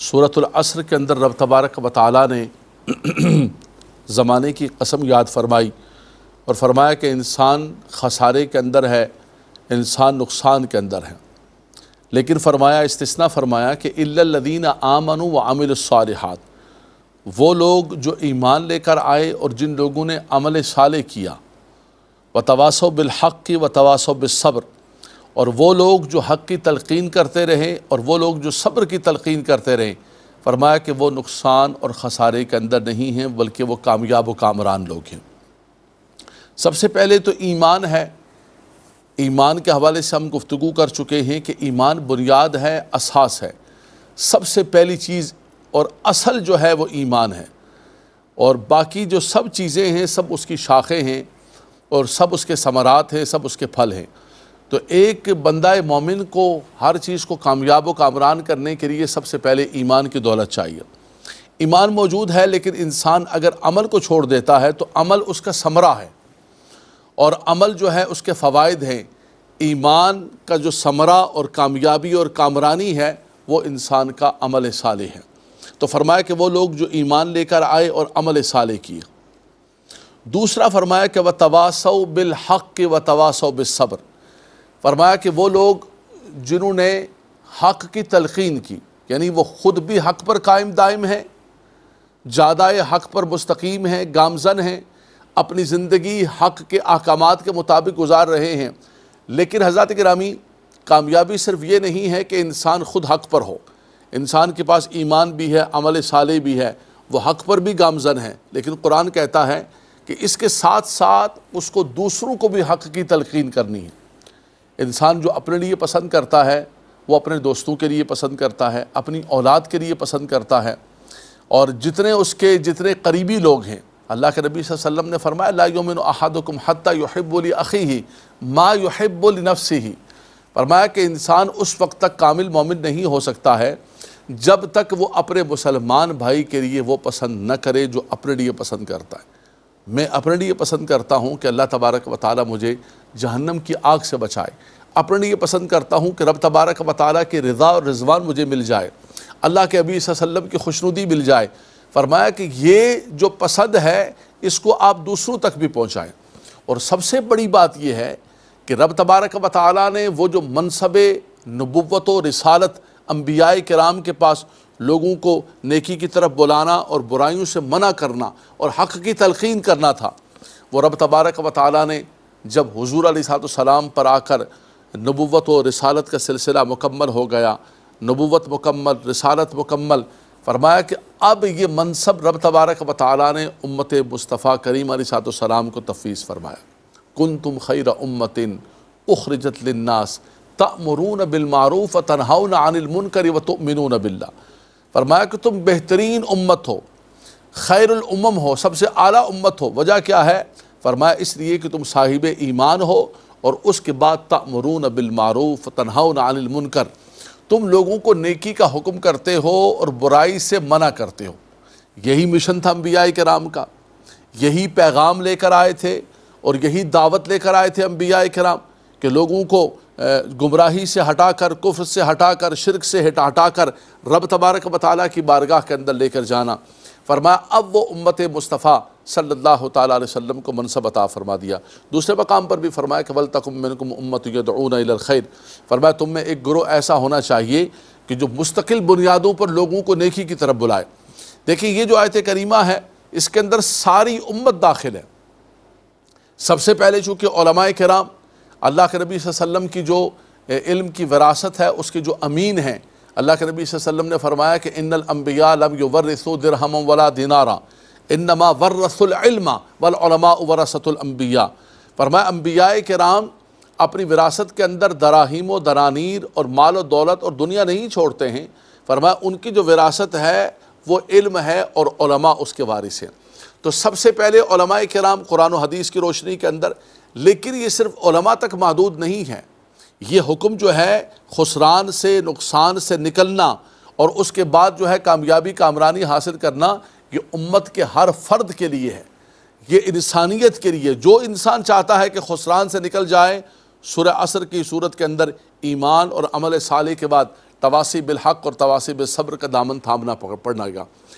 सूरतलसर के अंदर रब तबारक वाली ने ज़माने की कसम याद फरमाई और फरमाया कि इंसान खसारे के अंदर है इंसान नुकसान के अंदर है लेकिन फरमाया इसतना फरमाया कि इल्लदीन आमन व आमिल सालहात वो लोग जो ईमान लेकर आए और जिन लोगों ने अमल साल किया व तवासो बिलहक़ की व तवासो बिलसब्र और वो लोग जो हक़ की तलकिन करते रहें और वो लोग जो सब्र की तलकिन करते रहें फरमाया कि वो नुकसान और खसारे के अंदर नहीं हैं बल्कि वो कामयाब व कामरान लोग हैं सबसे पहले तो ईमान है ईमान के हवाले से हम गुफ्तु कर चुके हैं कि ईमान बुनियाद है असास है सबसे पहली चीज़ और असल जो है वो ईमान है और बाकी जो सब चीज़ें हैं सब उसकी शाखें हैं और सब उसके समरात हैं सब उसके फल हैं तो एक बंदा मोमिन को हर चीज़ को कामयाब व कामरान करने के लिए सबसे पहले ईमान की दौलत चाहिए ईमान मौजूद है लेकिन इंसान अगर अमल को छोड़ देता है तो अमल उसका समरा है और अमल जो है उसके फ़वाद हैं ईमान का जो समरा और कामयाबी और कामरानी है वो इंसान का अमल साले है तो फरमाया कि वो लोग जो ईमान लेकर आए और अमल साले किए दूसरा फरमाया कि व तवासव बिलहक के व तवासव बिल फरमाया कि वो लोग जिन्होंने हक की तलखीन की यानी वो ख़ुद भी हक पर कायम दायम हैं ज़्यादा हक पर मुस्तकीम हैं गामजन हैं अपनी ज़िंदगी हक के अहकाम के मुताबिक गुजार रहे हैं लेकिन हजरत ग्रामी कामयाबी सिर्फ ये नहीं है कि इंसान ख़ुद हक पर हो इंसान के पास ईमान भी है अमल साले भी है वह हक पर भी गामजन है लेकिन कुरान कहता है कि इसके साथ साथ उसको दूसरों को भी हक की तलकीन करनी है इंसान जो अपने लिए पसंद करता है वो अपने दोस्तों के लिए पसंद करता है अपनी औलाद के लिए पसंद करता है और जितने उसके जितने करीबी लोग हैं अल्लाह के नबी वसल्लम ने फरमाया लामिन अहादकुम हती यहब्बुल अखी ही माँ यहब्बुल नफसी ही फरमाया कि इंसान उस वक्त तक कामिल मोमिन नहीं हो सकता है जब तक वो अपने मुसलमान भाई के लिए वो पसंद न करे जो अपने लिए पसंद करता है मैं अपने लिए पसंद करता हूँ कि अल्लाह तबारक वाली मुझे जहन्नम की आग से बचाए अपने ये पसंद करता हूँ कि रब तबारक वाली की रज़ा और रिजवान मुझे मिल जाए अल्लाह के अबी वसल्लम की खुशनुदी मिल जाए फरमाया कि ये जो पसंद है इसको आप दूसरों तक भी पहुँचाएँ और सबसे बड़ी बात यह है कि रब तबारक वाली ने वो जो मनसब नबूत व रसालत अम्बिया कराम के पास लोगों को नेकी की तरफ बुलाना और बुराइयों से मना करना और हक़ की तलखीन करना था वो रब तबारक वाली ने जब हजूर सलाम पर आकर नबूत और रसालत का सिलसिला मुकम्मल हो गया नबूत मुकम्मल रसालत मुकम्मल फरमाया कि अब ये मनसब रब तबारक व ताली ने उम्मत मुस्तफ़ा करीम सलाम को तफ़ीज़ फरमाया कन तुम खैर उम्मतिन उखरजत लन्नास तमरून बिलमारूफ़ तनहाउन अनिलमन करी व तुमिन बिल्ला फरमाया कि तुम बेहतरीन उम्मत हो खैरुम हो सबसे आला उम्मत हो वजह क्या है फरमाया इसलिए कि तुम साहिब ईमान हो और उसके बाद तमरून बिलमारूफ तनहाउन मुनकर तुम लोगों को नेकी का हुक्म करते हो और बुराई से मना करते हो यही मिशन था अम्बिया कराम का यही पैगाम लेकर आए थे और यही दावत लेकर आए थे अम्बिया राम के लोगों को गुमराही से हटा कर कुफ्र से हटा कर शिरक से हटा हटा कर रब तबारक वाली की बारगाह के अंदर लेकर जाना फरमाया अब वो उम्मत मुस्तफ़ा सल्लल्लाहु अलैहि वसल्लम को मनसब अता फरमा दिया दूसरे मकाम पर भी फरमाया कि वल तकुम उम्मत खैर फरमाया तुम में एक ग्रोह ऐसा होना चाहिए कि जो मुस्तकिल बुनियादों पर लोगों को नेकी की तरफ बुलाए देखिए ये जो आयत करीमा है इसके अंदर सारी उम्मत दाखिल है सबसे पहले चूँकि कराम अल्लाह के नबी वसम की जो इल्म की विरासत है उसके जो अमीन हैं अल्लाह के नबी वसम ने फरमाया कि इन अम्बिया लम यु दिरहम वला दिनारा इनमा वर्रसलमा वलमा वरसतुलम्बिया फरमा अम्बिया के राम अपनी विरासत के अंदर दराहीम व दरानीर और माल व दौलत और दुनिया नहीं छोड़ते हैं फरमा उनकी जो विरासत है वो इल्म है और उसके वारिस हैं तो सबसे पहले ओलमा कराम कुरान हदीस की रोशनी के अंदर लेकिन ये सिर्फ तक महदूद नहीं है ये हुक्म जो है खुसरान से नुकसान से निकलना और उसके बाद जो है कामयाबी कामरानी हासिल करना ये उम्मत के हर फर्द के लिए है ये इंसानियत के लिए जो इंसान चाहता है कि खुसरान से निकल जाए सुर असर की सूरत के अंदर ईमान और अमल साले के बाद तवासी बिलहक और तवासी बिल सब्र का दामन थामना पड़ना गया